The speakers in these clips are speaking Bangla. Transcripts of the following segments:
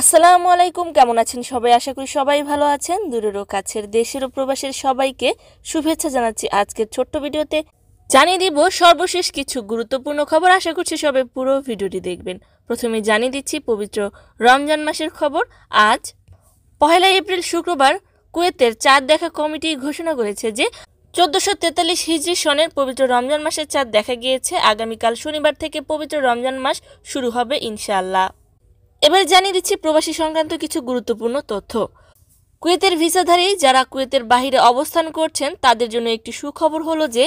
আসসালামু আলাইকুম কেমন আছেন সবাই আশা করি সবাই ভালো আছেন দূরেরও কাছের দেশের ও প্রবাসের সবাইকে শুভেচ্ছা জানাচ্ছি আজকের ছোট্ট ভিডিওতে জানিয়ে দিব সর্বশেষ কিছু গুরুত্বপূর্ণ খবর আশা করছি সবাই পুরো ভিডিওটি দেখবেন প্রথমে জানিয়ে দিচ্ছি পবিত্র রমজান মাসের খবর আজ পহেলা এপ্রিল শুক্রবার কুয়েতের চাঁদ দেখা কমিটি ঘোষণা করেছে যে চোদ্দশো তেতাল্লিশ হিজড়ি সনের পবিত্র রমজান মাসের চাঁদ দেখা গিয়েছে আগামীকাল শনিবার থেকে পবিত্র রমজান মাস শুরু হবে ইনশাআল্লাহ এবার জানিয়ে দিচ্ছি প্রবাসী সংক্রান্ত কিছু গুরুত্বপূর্ণ তথ্য কুয়েতের ভিসাধারী যারা কুয়েতের বাহিরে অবস্থান করছেন তাদের জন্য একটি সুখবর হলো যে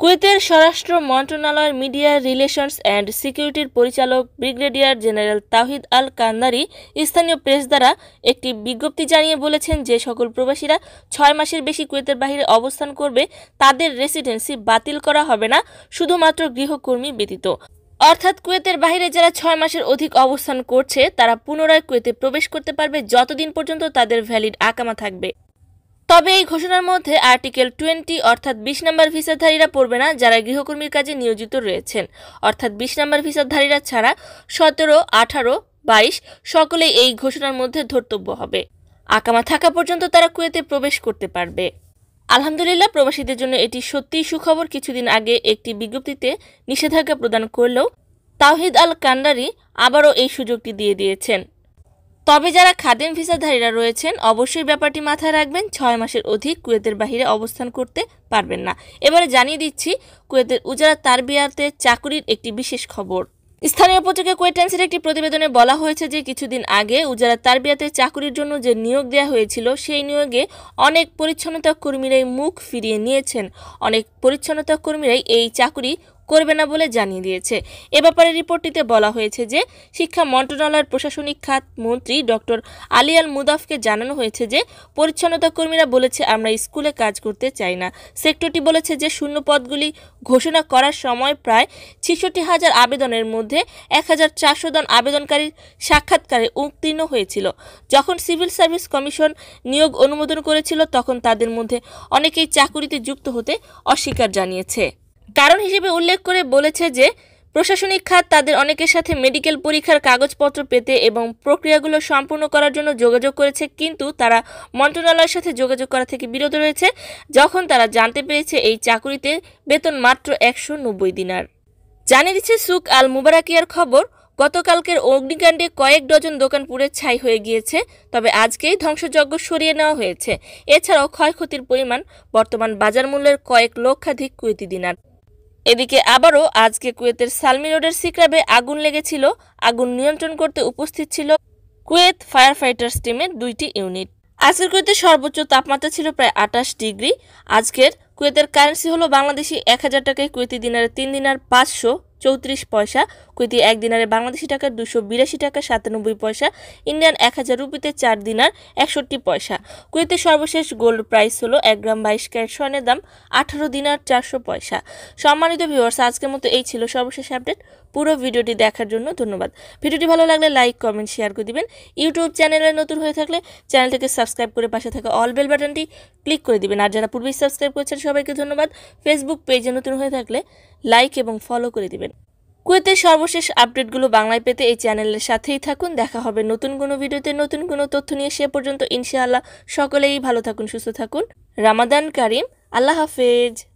কুয়েতের স্বরাষ্ট্র মন্ত্রণালয়ের মিডিয়া রিলেশনস অ্যান্ড সিকিউরিটির পরিচালক ব্রিগেডিয়ার জেনারেল তাহিদ আল কান্দারি স্থানীয় প্রেস দ্বারা একটি বিজ্ঞপ্তি জানিয়ে বলেছেন যে সকল প্রবাসীরা ছয় মাসের বেশি কুয়েতের বাহিরে অবস্থান করবে তাদের রেসিডেন্সি বাতিল করা হবে না শুধুমাত্র গৃহকর্মী ব্যতীত অর্থাৎ কুয়েতের বাইরে যারা ছয় মাসের অধিক অবস্থান করছে তারা পুনরায় কুয়েতে প্রবেশ করতে পারবে যতদিন পর্যন্ত তাদের ভ্যালিড আকামা থাকবে তবে এই ঘোষণার মধ্যে আর্টিকেল টোয়েন্টি অর্থাৎ বিশ নম্বর ভিসাধারীরা পড়বে না যারা গৃহকর্মীর কাজে নিয়োজিত রয়েছেন অর্থাৎ বিশ নম্বর ভিসাধারীরা ছাড়া সতেরো আঠারো বাইশ সকলেই এই ঘোষণার মধ্যে ধর্তব্য হবে আকামা থাকা পর্যন্ত তারা কুয়েতে প্রবেশ করতে পারবে আলহামদুলিল্লাহ প্রবাসীদের জন্য এটি সত্যিই সুখবর কিছুদিন আগে একটি বিজ্ঞপ্তিতে নিষেধাজ্ঞা প্রদান করলেও তাওহিদ আল কান্ডারি আবারও এই সুযোগটি দিয়ে দিয়েছেন তবে যারা খাদেম ভিসাধারীরা রয়েছেন অবশ্যই ব্যাপারটি মাথায় রাখবেন ছয় মাসের অধিক কুয়েতের বাহিরে অবস্থান করতে পারবেন না এবারে জানিয়ে দিচ্ছি কুয়েতের উজারা তারবিয়াতে চাকুরির একটি বিশেষ খবর স্থানীয় পত্রিকা কোয়েটান্সের একটি প্রতিবেদনে বলা হয়েছে যে কিছুদিন আগে উজারা তারবিয়াতে চাকুরির জন্য যে নিয়োগ দেওয়া হয়েছিল সেই নিয়োগে অনেক পরিচ্ছন্নতা কর্মীরাই মুখ ফিরিয়ে নিয়েছেন অনেক পরিচ্ছন্নতা কর্মীরাই এই চাকুরি করবে না বলে জানিয়ে দিয়েছে এ ব্যাপারে রিপোর্টটিতে বলা হয়েছে যে শিক্ষা মন্ত্রণালয়ের প্রশাসনিক খাত মন্ত্রী ডক্টর আলিয়াল মুদাফকে জানানো হয়েছে যে পরিচ্ছন্নতা কর্মীরা বলেছে আমরা স্কুলে কাজ করতে চাই না সেক্টরটি বলেছে যে শূন্য পদগুলি ঘোষণা করার সময় প্রায় ছেষট্টি হাজার আবেদনের মধ্যে এক হাজার চারশো জন আবেদনকারীর সাক্ষাৎকারে উত্তীর্ণ হয়েছিল যখন সিভিল সার্ভিস কমিশন নিয়োগ অনুমোদন করেছিল তখন তাদের মধ্যে অনেকেই চাকুরিতে যুক্ত হতে অস্বীকার জানিয়েছে কারণ হিসেবে উল্লেখ করে বলেছে যে প্রশাসনিক খাত তাদের অনেকের সাথে মেডিকেল পরীক্ষার কাগজপত্র পেতে এবং প্রক্রিয়াগুলো সম্পূর্ণ করার জন্য যোগাযোগ করেছে কিন্তু তারা মন্ত্রণালয়ের সাথে যোগাযোগ করা থেকে বিরত রয়েছে যখন তারা জানতে পেরেছে এই চাকুরিতে বেতন মাত্র একশো নব্বই দিনার জানিয়ে দিচ্ছে সুক আল মুবারাকিয়ার খবর গতকালকের অগ্নিকাণ্ডে কয়েক ডজন দোকান পুড়ে ছাই হয়ে গিয়েছে তবে আজকেই ধ্বংসযজ্ঞ সরিয়ে নেওয়া হয়েছে এছাড়াও ক্ষয়ক্ষতির পরিমাণ বর্তমান বাজার মূল্যের কয়েক লক্ষাধিক কুয়েতি দিনার এদিকে আবারও আজকে কুয়েতের সালমি রোডের সিক্রাবে আগুন লেগেছিল আগুন নিয়ন্ত্রণ করতে উপস্থিত ছিল কুয়েত ফায়ার ফাইটার্স টিমের দুইটি ইউনিট আজকের কুয়েতের সর্বোচ্চ তাপমাত্রা ছিল প্রায় আটাশ ডিগ্রি আজকের কুয়েতের কারেন্সি হলো বাংলাদেশি এক হাজার টাকায় কুয়েতি দিনার তিন দিনার পাঁচশো চৌত্রিশ পয়সা কুইতি এক দিনারে বাংলাদেশি টাকা দুশো বিরাশি টাকা সাতানব্বই পয়সা ইন্ডিয়ান এক হাজার রুপিতে চার দিনার একষট্টি পয়সা কুইতে সর্বশেষ গোল্ড প্রাইস হলো এক গ্রাম বাইশ ক্যারেট স্বর্ণের দাম আঠারো দিনার চারশো পয়সা সম্মানিত ভিউয়ার্স আজকের মতো এই ছিল সর্বশেষ আপডেট পুরো ভিডিওটি দেখার জন্য ধন্যবাদ ভিডিওটি ভালো লাগলে লাইক কমেন্ট শেয়ার করে দিবেন ইউটিউব চ্যানেলে নতুন হয়ে থাকলে চ্যানেলটিকে সাবস্ক্রাইব করে পাশে থাকা অল বেল বাটনটি ক্লিক করে দিবেন আর যারা পূর্বেই সাবস্ক্রাইব করেছেন সবাইকে ধন্যবাদ ফেসবুক পেজে নতুন হয়ে থাকলে লাইক এবং ফলো করে দিবেন কুয়েতের সর্বশেষ আপডেটগুলো বাংলায় পেতে এই চ্যানেলের সাথেই থাকুন দেখা হবে নতুন কোনো ভিডিওতে নতুন কোনো তথ্য নিয়ে সে পর্যন্ত ইনশাআল্লাহ সকলেই ভালো থাকুন সুস্থ থাকুন রামাদান কারিম আল্লাহ হাফেজ